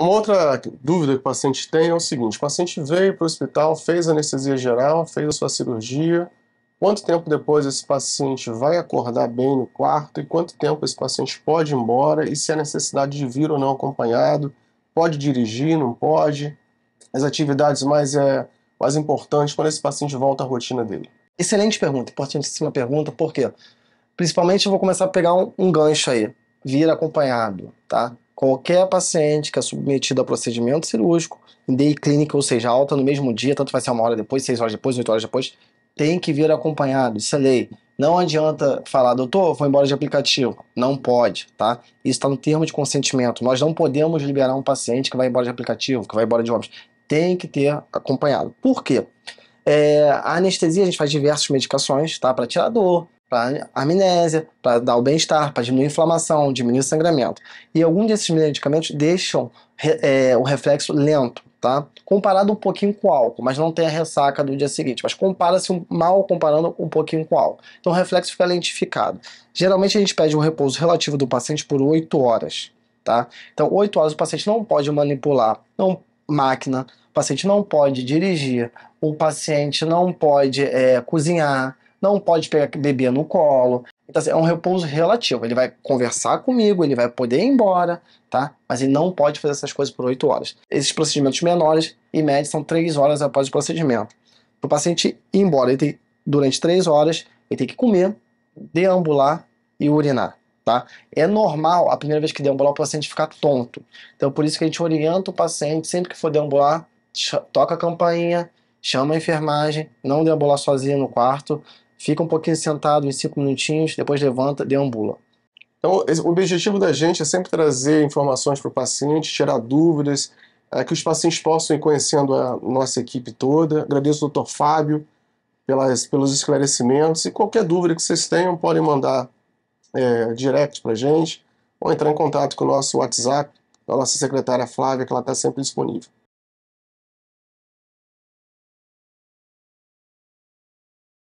Uma outra dúvida que o paciente tem é o seguinte: o paciente veio para o hospital, fez anestesia geral, fez a sua cirurgia. Quanto tempo depois esse paciente vai acordar bem no quarto e quanto tempo esse paciente pode ir embora e se há necessidade de vir ou não acompanhado? Pode dirigir, não pode? As atividades mais, é, mais importantes quando esse paciente volta à rotina dele? Excelente pergunta, importantíssima pergunta, por quê? Principalmente eu vou começar a pegar um, um gancho aí, vir acompanhado, tá? Qualquer paciente que é submetido a procedimento cirúrgico em day clínica, ou seja, alta no mesmo dia, tanto vai ser uma hora depois, seis horas depois, oito horas depois, tem que vir acompanhado, isso é lei. Não adianta falar, doutor, vou embora de aplicativo. Não pode, tá? Isso está no termo de consentimento. Nós não podemos liberar um paciente que vai embora de aplicativo, que vai embora de homens. Tem que ter acompanhado. Por quê? É, a anestesia a gente faz diversas medicações, tá? Para tirar dor, para amnésia, para dar o bem-estar, para diminuir a inflamação, diminuir o sangramento. E alguns desses medicamentos deixam é, o reflexo lento, tá? Comparado um pouquinho com o álcool, mas não tem a ressaca do dia seguinte. Mas compara-se um, mal comparando um pouquinho com o álcool. Então o reflexo fica lentificado. Geralmente a gente pede um repouso relativo do paciente por 8 horas, tá? Então 8 horas o paciente não pode manipular não, máquina, o paciente não pode dirigir, o paciente não pode é, cozinhar, não pode pegar bebê no colo. Então, assim, é um repouso relativo. Ele vai conversar comigo, ele vai poder ir embora, tá? Mas ele não pode fazer essas coisas por 8 horas. Esses procedimentos menores, em média, são 3 horas após o procedimento. Para o paciente ir embora, ele tem, durante 3 horas, ele tem que comer, deambular e urinar. Tá? É normal a primeira vez que deambular o paciente ficar tonto. Então, por isso que a gente orienta o paciente, sempre que for deambular, toca a campainha, chama a enfermagem, não deambular sozinho no quarto, fica um pouquinho sentado em cinco minutinhos, depois levanta, deambula. Então, o objetivo da gente é sempre trazer informações para o paciente, tirar dúvidas, é, que os pacientes possam ir conhecendo a nossa equipe toda. Agradeço ao Dr. Fábio pelas, pelos esclarecimentos e qualquer dúvida que vocês tenham, podem mandar é, direct para a gente ou entrar em contato com o nosso WhatsApp, A nossa secretária Flávia, que ela está sempre disponível.